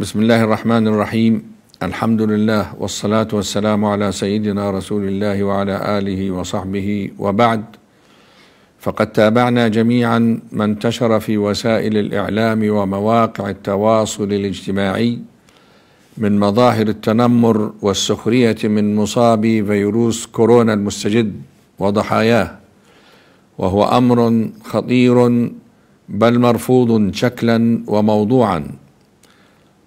بسم الله الرحمن الرحيم الحمد لله والصلاة والسلام على سيدنا رسول الله وعلى آله وصحبه وبعد فقد تابعنا جميعا ما انتشر في وسائل الإعلام ومواقع التواصل الاجتماعي من مظاهر التنمر والسخرية من مصابي فيروس كورونا المستجد وضحاياه وهو أمر خطير بل مرفوض شكلا وموضوعا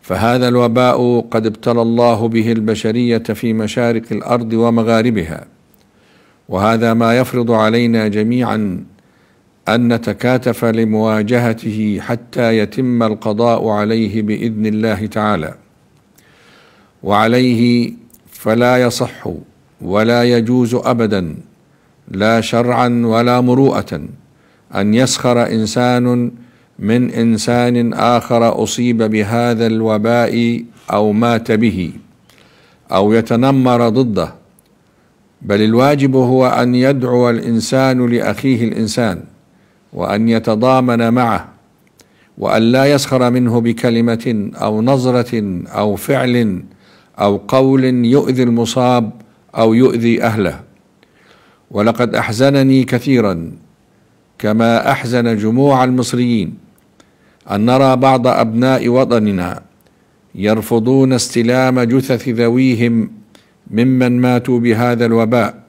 فهذا الوباء قد ابتلى الله به البشريه في مشارق الارض ومغاربها وهذا ما يفرض علينا جميعا ان نتكاتف لمواجهته حتى يتم القضاء عليه باذن الله تعالى وعليه فلا يصح ولا يجوز ابدا لا شرعا ولا مروءه ان يسخر انسان من انسان اخر اصيب بهذا الوباء او مات به او يتنمر ضده بل الواجب هو ان يدعو الانسان لاخيه الانسان وان يتضامن معه وان لا يسخر منه بكلمه او نظره او فعل او قول يؤذي المصاب او يؤذي اهله ولقد احزنني كثيرا كما احزن جموع المصريين أن نرى بعض أبناء وطننا يرفضون استلام جثث ذويهم ممن ماتوا بهذا الوباء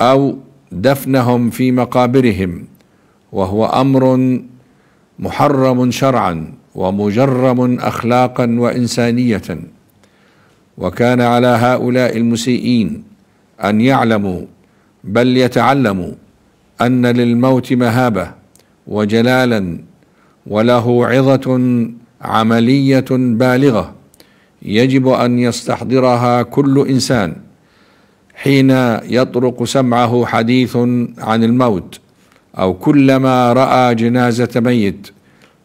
أو دفنهم في مقابرهم وهو أمر محرم شرعا ومجرم أخلاقا وإنسانية وكان على هؤلاء المسيئين أن يعلموا بل يتعلموا أن للموت مهابة وجلالا وله عظه عمليه بالغه يجب ان يستحضرها كل انسان حين يطرق سمعه حديث عن الموت او كلما راى جنازه ميت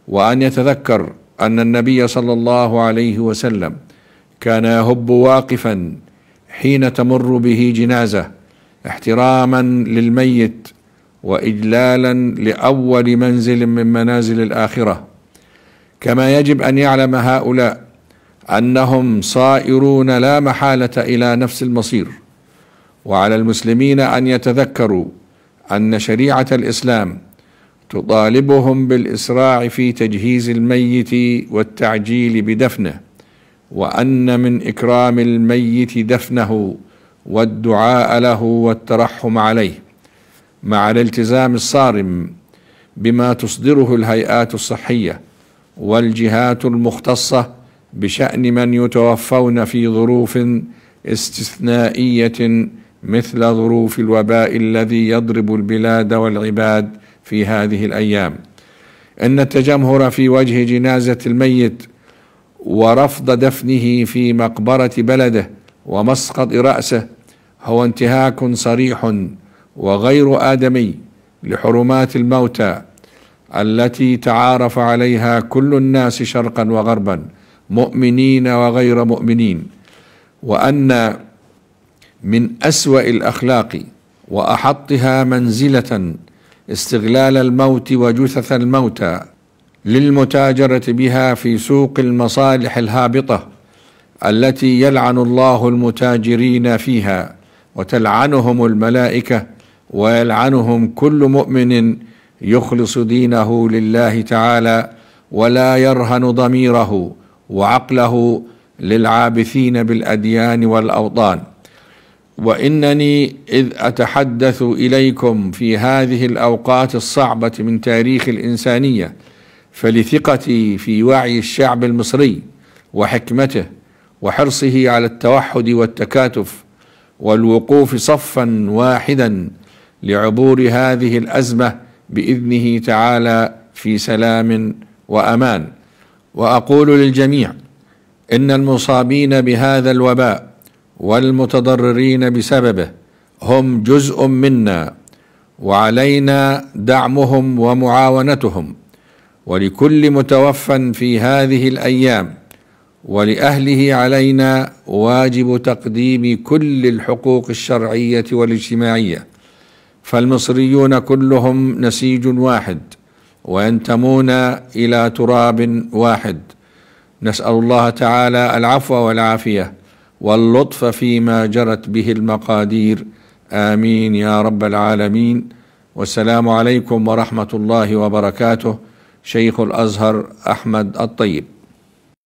وان يتذكر ان النبي صلى الله عليه وسلم كان يهب واقفا حين تمر به جنازه احتراما للميت واجلالا لاول منزل من منازل الاخره كما يجب ان يعلم هؤلاء انهم صائرون لا محاله الى نفس المصير وعلى المسلمين ان يتذكروا ان شريعه الاسلام تطالبهم بالاسراع في تجهيز الميت والتعجيل بدفنه وان من اكرام الميت دفنه والدعاء له والترحم عليه مع الالتزام الصارم بما تصدره الهيئات الصحيه والجهات المختصه بشان من يتوفون في ظروف استثنائيه مثل ظروف الوباء الذي يضرب البلاد والعباد في هذه الايام ان التجمهر في وجه جنازه الميت ورفض دفنه في مقبره بلده ومسقط راسه هو انتهاك صريح وغير آدمي لحرمات الموتى التي تعارف عليها كل الناس شرقا وغربا مؤمنين وغير مؤمنين وأن من أسوأ الأخلاق وأحطها منزلة استغلال الموت وجثث الموتى للمتاجرة بها في سوق المصالح الهابطة التي يلعن الله المتاجرين فيها وتلعنهم الملائكة ويلعنهم كل مؤمن يخلص دينه لله تعالى ولا يرهن ضميره وعقله للعابثين بالاديان والاوطان وانني اذ اتحدث اليكم في هذه الاوقات الصعبه من تاريخ الانسانيه فلثقتي في وعي الشعب المصري وحكمته وحرصه على التوحد والتكاتف والوقوف صفا واحدا لعبور هذه الازمه باذنه تعالى في سلام وامان واقول للجميع ان المصابين بهذا الوباء والمتضررين بسببه هم جزء منا وعلينا دعمهم ومعاونتهم ولكل متوفى في هذه الايام ولاهله علينا واجب تقديم كل الحقوق الشرعيه والاجتماعيه فالمصريون كلهم نسيج واحد وينتمون الى تراب واحد نسال الله تعالى العفو والعافيه واللطف فيما جرت به المقادير امين يا رب العالمين والسلام عليكم ورحمه الله وبركاته شيخ الازهر احمد الطيب